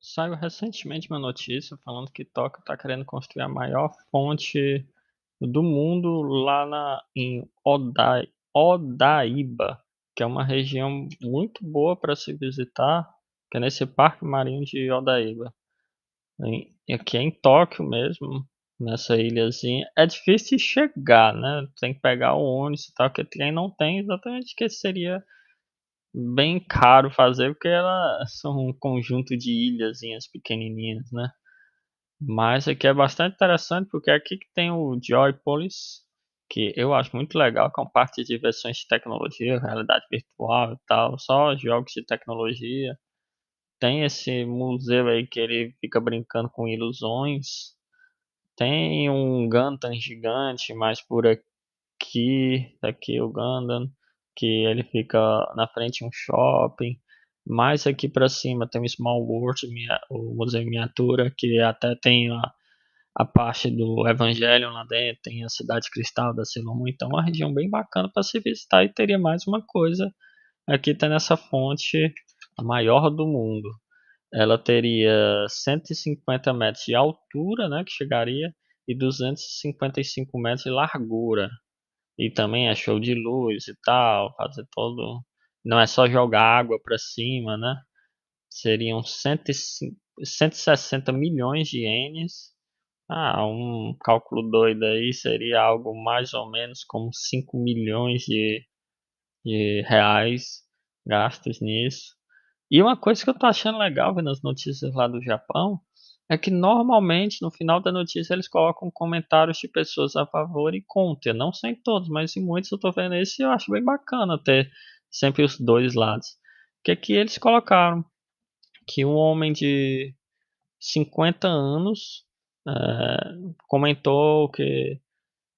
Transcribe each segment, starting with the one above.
saiu recentemente uma notícia falando que Tóquio está querendo construir a maior fonte do mundo lá na, em Odai, Odaiba, que é uma região muito boa para se visitar, que é nesse parque marinho de Odaiba. Em, aqui é em Tóquio mesmo, nessa ilhazinha. É difícil chegar, né? Tem que pegar o ônibus e tal, que trem não tem exatamente O que seria bem caro fazer, porque elas são um conjunto de ilhazinhas pequenininhas, né? Mas aqui é bastante interessante, porque aqui que tem o Joypolis, que eu acho muito legal, que é uma parte de versões de tecnologia, realidade virtual e tal, só jogos de tecnologia. Tem esse museu aí que ele fica brincando com ilusões. Tem um Gantan gigante, mas por aqui, aqui o Gundam que ele fica na frente de um shopping. Mais aqui para cima tem o Small World, o Museu Miniatura, que até tem a, a parte do Evangelho lá dentro, tem a Cidade Cristal da Silomão. então é uma região bem bacana para se visitar e teria mais uma coisa. Aqui está nessa fonte, a maior do mundo. Ela teria 150 metros de altura, né, que chegaria, e 255 metros de largura e também é show de luz e tal, fazer todo. Não é só jogar água para cima, né? Seriam 160 milhões de ienes. Ah, um cálculo doido aí seria algo mais ou menos como 5 milhões de, de reais gastos nisso. E uma coisa que eu tô achando legal vendo as notícias lá do Japão é que normalmente no final da notícia eles colocam comentários de pessoas a favor e contra. Não sei todos, mas em muitos eu estou vendo isso e eu acho bem bacana ter sempre os dois lados. O que é que eles colocaram? Que um homem de 50 anos é, comentou que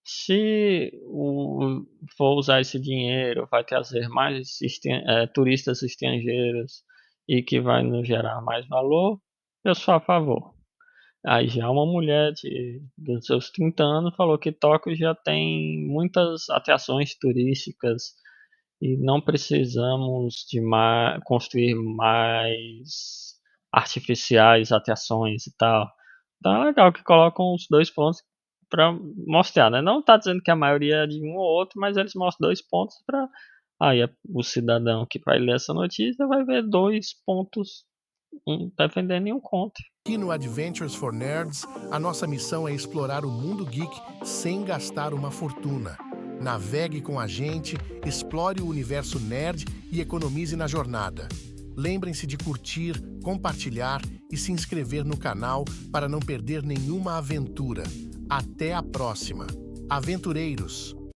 se o, for usar esse dinheiro vai trazer mais é, turistas estrangeiros e que vai nos gerar mais valor, eu sou a favor. Aí já uma mulher de, dos seus 30 anos falou que Tóquio já tem muitas atrações turísticas e não precisamos de construir mais artificiais atrações e tal. Tá legal que colocam os dois pontos para mostrar, né? Não está dizendo que a maioria é de um ou outro, mas eles mostram dois pontos para aí o cidadão que vai ler essa notícia vai ver dois pontos não tá vendendo nenhum conto. Aqui no Adventures for Nerds, a nossa missão é explorar o mundo geek sem gastar uma fortuna. Navegue com a gente, explore o universo nerd e economize na jornada. Lembrem-se de curtir, compartilhar e se inscrever no canal para não perder nenhuma aventura. Até a próxima. Aventureiros!